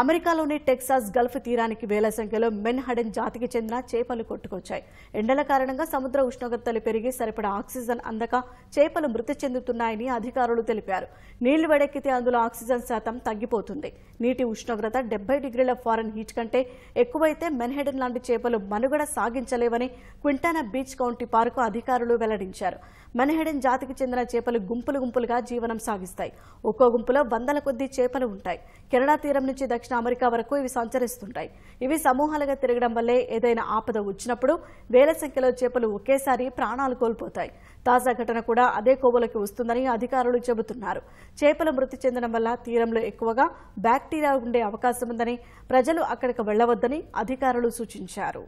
అమెరికాలోని Texas Gulf తీరానికి వేల సంఖ్యలో మెన్హడన్ జాతికి చెందిన చేపలు కొట్టుకొచ్చాయి ఎండల కారణంగా సముద్ర ఉష్ణోగ్రతలు పెరిగి సరిపడా ఆక్సిజన్ అందక చేపలు మృతి చెందుతున్నాయని అధికారులు తెలిపారు నీళ్లు వేడెక్కితే అందులో ఆక్సిజన్ శాతం తగ్గిపోతుంది నీటి ఉష్ణోగ్రత డెబ్బై డిగ్రీల ఫారెన్ హీట్ కంటే ఎక్కువైతే మెన్హెడన్ లాంటి చేపలు మనుగడ సాగించలేవని క్వింటానా బీచ్ కౌంటీ పార్కు అధికారులు వెల్లడించారు మెన్హెడన్ జాతికి చెందిన చేపలు గుంపులు గుంపులుగా జీవనం సాగిస్తాయి ఒక్కో గుంపులో వందల కొద్ది చేపలు ఉంటాయి కెనడా తీరం నుంచి దక్షిణ దక్షిణ అమెరికా వరకు ఇవి సంచరిస్తుంటాయి ఇవి సమూహాలుగా తిరగడం వల్లే ఏదైనా ఆపద వచ్చినప్పుడు వేల సంఖ్యలో చేపలు ఒకేసారి ప్రాణాలు కోల్పోతాయి తాజా ఘటన కూడా అదే కోవలోకి వస్తుందని అధికారులు చెబుతున్నారు చేపలు మృతి చెందడం వల్ల తీరంలో ఎక్కువగా బ్యాక్టీరియా ఉండే అవకాశం ఉందని ప్రజలు అక్కడికి వెళ్లవద్దని అధికారులు సూచించారు